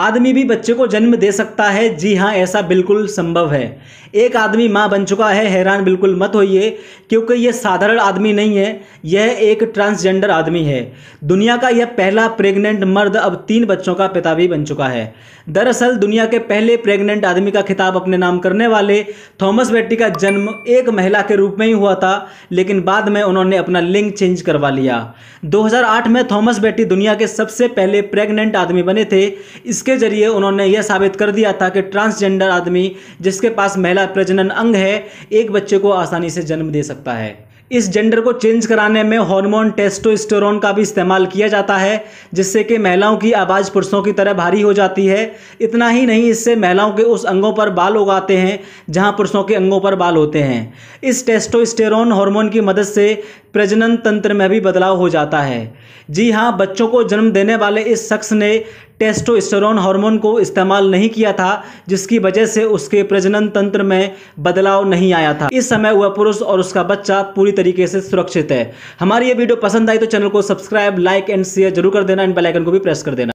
आदमी भी बच्चे को जन्म दे सकता है जी हाँ ऐसा बिल्कुल संभव है एक आदमी माँ बन चुका है हैरान बिल्कुल मत होइए क्योंकि यह साधारण आदमी नहीं है यह एक ट्रांसजेंडर आदमी है दुनिया का यह पहला प्रेग्नेंट मर्द अब तीन बच्चों का पिता भी बन चुका है दरअसल दुनिया के पहले प्रेग्नेंट आदमी का खिताब अपने नाम करने वाले थॉमस बेट्टी का जन्म एक महिला के रूप में ही हुआ था लेकिन बाद में उन्होंने अपना लिंग चेंज करवा लिया दो में थॉमस बेट्टी दुनिया के सबसे पहले प्रेगनेंट आदमी बने थे इस जिसके जरिए उन्होंने यह साबित कर दिया था कि ट्रांसजेंडर आदमी जिसके पास महिला प्रजनन अंग है एक बच्चे को आसानी से जन्म दे सकता है इस जेंडर को चेंज कराने में हार्मोन टेस्टोस्टेरोन का भी इस्तेमाल किया जाता है जिससे कि महिलाओं की आवाज़ पुरुषों की तरह भारी हो जाती है इतना ही नहीं इससे महिलाओं के उस अंगों पर बाल उगाते हैं जहां पुरुषों के अंगों पर बाल होते हैं इस टेस्टोस्टेरोन हार्मोन की मदद से प्रजनन तंत्र में भी बदलाव हो जाता है जी हाँ बच्चों को जन्म देने वाले इस शख्स ने टेस्टोस्टेरोन हार्मोन को इस्तेमाल नहीं किया था जिसकी वजह से उसके प्रजनन तंत्र में बदलाव नहीं आया था इस समय वह पुरुष और उसका बच्चा पूरी तरीके से सुरक्षित है हमारी ये वीडियो पसंद आई तो चैनल को सब्सक्राइब लाइक एंड शेयर जरूर कर देना एंड बेलाइकन को भी प्रेस कर देना